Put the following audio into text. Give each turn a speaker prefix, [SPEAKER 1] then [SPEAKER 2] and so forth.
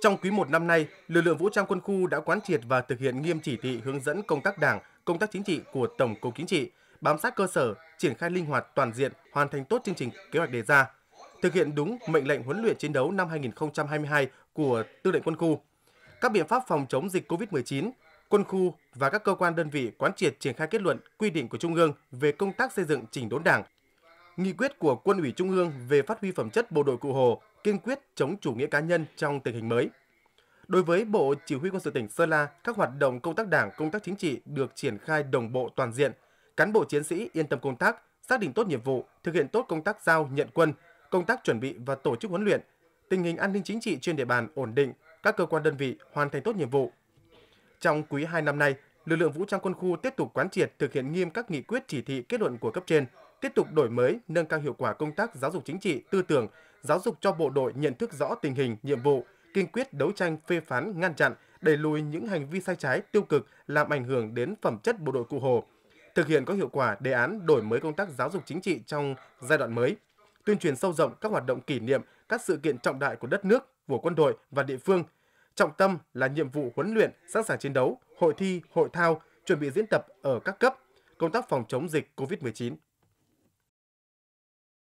[SPEAKER 1] Trong quý một năm nay, lực lượng vũ trang quân khu đã quán triệt và thực hiện nghiêm chỉ thị hướng dẫn công tác Đảng, công tác chính trị của Tổng cục Chính trị, bám sát cơ sở, triển khai linh hoạt toàn diện, hoàn thành tốt chương trình kế hoạch đề ra, thực hiện đúng mệnh lệnh huấn luyện chiến đấu năm 2022 của Tư lệnh Quân khu. Các biện pháp phòng chống dịch COVID-19, quân khu và các cơ quan đơn vị quán triệt triển khai kết luận, quy định của Trung ương về công tác xây dựng chỉnh đốn Đảng, nghị quyết của Quân ủy Trung ương về phát huy phẩm chất bộ đội cụ Hồ, kiên quyết chống chủ nghĩa cá nhân trong tình hình mới. Đối với Bộ Chỉ huy quân sự tỉnh Sơn La, các hoạt động công tác đảng, công tác chính trị được triển khai đồng bộ toàn diện. Cán bộ chiến sĩ yên tâm công tác, xác định tốt nhiệm vụ, thực hiện tốt công tác giao nhận quân, công tác chuẩn bị và tổ chức huấn luyện. Tình hình an ninh chính trị trên địa bàn ổn định, các cơ quan đơn vị hoàn thành tốt nhiệm vụ. Trong quý 2 năm nay, lực lượng vũ trang quân khu tiếp tục quán triệt thực hiện nghiêm các nghị quyết chỉ thị kết luận của cấp trên, tiếp tục đổi mới, nâng cao hiệu quả công tác giáo dục chính trị, tư tưởng, giáo dục cho bộ đội nhận thức rõ tình hình, nhiệm vụ, kiên quyết đấu tranh phê phán, ngăn chặn, đẩy lùi những hành vi sai trái tiêu cực làm ảnh hưởng đến phẩm chất bộ đội cụ Hồ, thực hiện có hiệu quả đề án đổi mới công tác giáo dục chính trị trong giai đoạn mới, tuyên truyền sâu rộng các hoạt động kỷ niệm, các sự kiện trọng đại của đất nước, của quân đội và địa phương. Trọng tâm là nhiệm vụ huấn luyện, sẵn sàng chiến đấu, hội thi, hội thao, chuẩn bị diễn tập ở các cấp, công tác phòng chống dịch COVID-19.